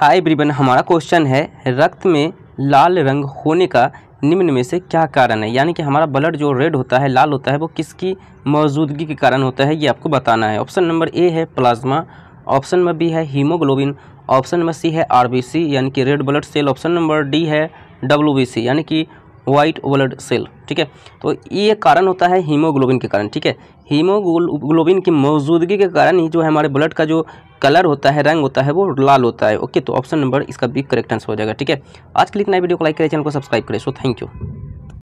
हाय ब्रिबन हमारा क्वेश्चन है रक्त में लाल रंग होने का निम्न में से क्या कारण है यानी कि हमारा ब्लड जो रेड होता है लाल होता है वो किसकी मौजूदगी के कारण होता है ये आपको बताना है ऑप्शन नंबर ए है प्लाज्मा ऑप्शन नंबर बी है हीमोग्लोबिन ऑप्शन नंबर सी है आरबीसी यानी कि red blood cell option number D है डब्ल्यू यानी कि वाइट ब्लड सेल ठीक है तो ये कारण होता है हीमोग्लोबिन के कारण ठीक है हीमोग्लोबिन की मौजूदगी के कारण ही जो है हमारे ब्लड का जो कलर होता है रंग होता है वो लाल होता है ओके तो ऑप्शन नंबर इसका बिग करेक्ट आंसर हो जाएगा ठीक है आज क्लिक नए वीडियो को लाइक करें चैनल को सब्सक्राइब करें सो थैंक यू